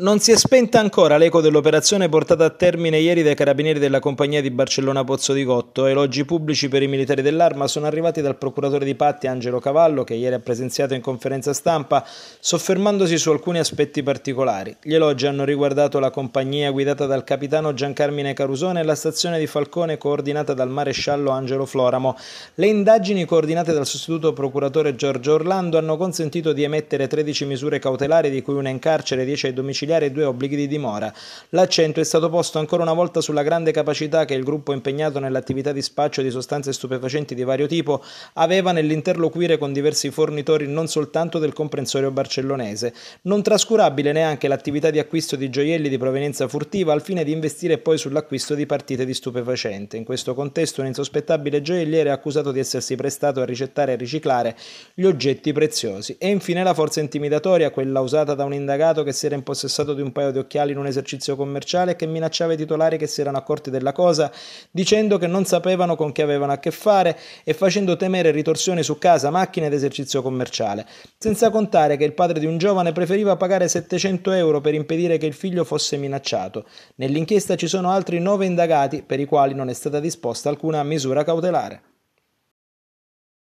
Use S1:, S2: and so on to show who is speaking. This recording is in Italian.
S1: Non si è spenta ancora l'eco dell'operazione portata a termine ieri dai carabinieri della compagnia di Barcellona Pozzo di Cotto. Elogi pubblici per i militari dell'arma sono arrivati dal procuratore di Patti Angelo Cavallo, che ieri ha presenziato in conferenza stampa, soffermandosi su alcuni aspetti particolari. Gli elogi hanno riguardato la compagnia guidata dal capitano Giancarmine Carusone e la stazione di Falcone coordinata dal maresciallo Angelo Floramo. Le indagini coordinate dal sostituto procuratore Giorgio Orlando hanno consentito di emettere 13 misure cautelari, di cui una in carcere, 10 ai domiciliari domiciliare e due obblighi di dimora. L'accento è stato posto ancora una volta sulla grande capacità che il gruppo impegnato nell'attività di spaccio di sostanze stupefacenti di vario tipo aveva nell'interloquire con diversi fornitori non soltanto del comprensorio barcellonese. Non trascurabile neanche l'attività di acquisto di gioielli di provenienza furtiva al fine di investire poi sull'acquisto di partite di stupefacente. In questo contesto un insospettabile gioielliere è accusato di essersi prestato a ricettare e riciclare gli oggetti preziosi. E infine la forza intimidatoria, quella usata da un indagato che si era impossessato abbassato di un paio di occhiali in un esercizio commerciale che minacciava i titolari che si erano accorti della cosa, dicendo che non sapevano con chi avevano a che fare e facendo temere ritorsioni su casa, macchine ed esercizio commerciale. Senza contare che il padre di un giovane preferiva pagare 700 euro per impedire che il figlio fosse minacciato. Nell'inchiesta ci sono altri nove indagati per i quali non è stata disposta alcuna misura cautelare.